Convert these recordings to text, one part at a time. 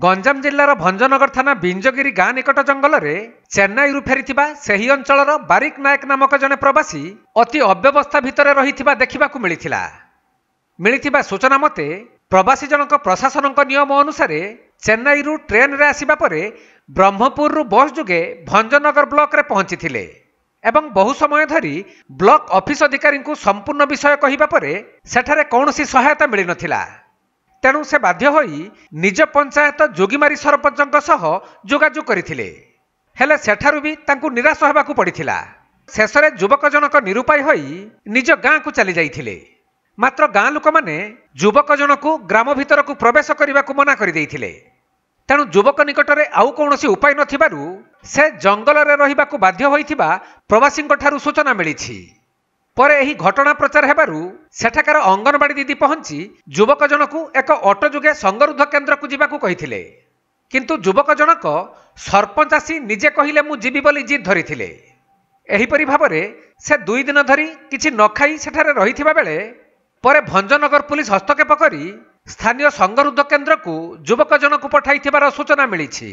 ଗଞ୍ଜାମ ଜିଲ୍ଲାର ଭଞ୍ଜନଗର ଥାନା ବିଞ୍ଜଗିରି ଗାଁ ନିକଟ ଜଙ୍ଗଲରେ ଚେନ୍ନାଇରୁ ଫେରିଥିବା ସେହି ଅଞ୍ଚଳର ବାରିକ ନାୟକ ନାମକ ଜଣେ ପ୍ରବାସୀ ଅତି ଅବ୍ୟବସ୍ଥା ଭିତରେ ରହିଥିବା ଦେଖିବାକୁ ମିଳିଥିଲା ମିଳିଥିବା ସୂଚନା ମତେ ପ୍ରବାସୀ ଜଣକ ପ୍ରଶାସନଙ୍କ ନିୟମ ଅନୁସାରେ ଚେନ୍ନାଇରୁ ଟ୍ରେନ୍ରେ ଆସିବା ପରେ ବ୍ରହ୍ମପୁରରୁ ବସ୍ ଯୋଗେ ଭଞ୍ଜନଗର ବ୍ଲକରେ ପହଞ୍ଚିଥିଲେ ଏବଂ ବହୁ ସମୟ ଧରି ବ୍ଲକ ଅଫିସ ଅଧିକାରୀଙ୍କୁ ସମ୍ପୂର୍ଣ୍ଣ ବିଷୟ କହିବା ପରେ ସେଠାରେ କୌଣସି ସହାୟତା ମିଳିନଥିଲା ତେଣୁ ସେ ବାଧ୍ୟ ହୋଇ ନିଜ ପଞ୍ଚାୟତ ଯୋଗୀମାରୀ ସରପଞ୍ଚଙ୍କ ସହ ଯୋଗାଯୋଗ କରିଥିଲେ ହେଲେ ସେଠାରୁ ବି ତାଙ୍କୁ ନିରାଶ ହେବାକୁ ପଡ଼ିଥିଲା ଶେଷରେ ଯୁବକ ଜଣକ ନିରୁପାୟ ହୋଇ ନିଜ ଗାଁକୁ ଚାଲିଯାଇଥିଲେ ମାତ୍ର ଗାଁ ଲୋକମାନେ ଯୁବକ ଜଣକୁ ଗ୍ରାମ ଭିତରକୁ ପ୍ରବେଶ କରିବାକୁ ମନା କରିଦେଇଥିଲେ ତେଣୁ ଯୁବକ ନିକଟରେ ଆଉ କୌଣସି ଉପାୟ ନଥିବାରୁ ସେ ଜଙ୍ଗଲରେ ରହିବାକୁ ବାଧ୍ୟ ହୋଇଥିବା ପ୍ରବାସୀଙ୍କଠାରୁ ସୂଚନା ମିଳିଛି ପରେ ଏହି ଘଟଣା ପ୍ରଚାର ହେବାରୁ ସେଠାକାର ଅଙ୍ଗନବାଡ଼ି ଦିଦି ପହଞ୍ଚି ଯୁବକ ଜଣକ ଏକ ଅଟୋ ଯୋଗେ ସଙ୍ଗରୋଧ କେନ୍ଦ୍ରକୁ ଯିବାକୁ କହିଥିଲେ କିନ୍ତୁ ଯୁବକ ଜଣକ ସରପଞ୍ଚ ଆସି ନିଜେ କହିଲେ ମୁଁ ଯିବି ବୋଲି ଜିଦ୍ ଧରିଥିଲେ ଏହିପରି ଭାବରେ ସେ ଦୁଇ ଦିନ ଧରି କିଛି ନ ଖାଇ ସେଠାରେ ରହିଥିବା ବେଳେ ପରେ ଭଞ୍ଜନଗର ପୁଲିସ୍ ହସ୍ତକ୍ଷେପ କରି ସ୍ଥାନୀୟ ସଙ୍ଗରୁଦ୍ଧ କେନ୍ଦ୍ରକୁ ଯୁବକ ଜଣକୁ ପଠାଇଥିବାର ସୂଚନା ମିଳିଛି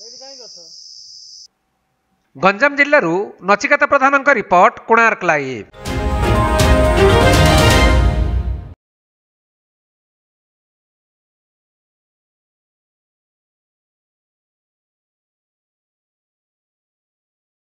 बैड काई गछ गञजाम जिल्ला रु नचिकाता प्रधानको रिपोर्ट कुनार्कलाई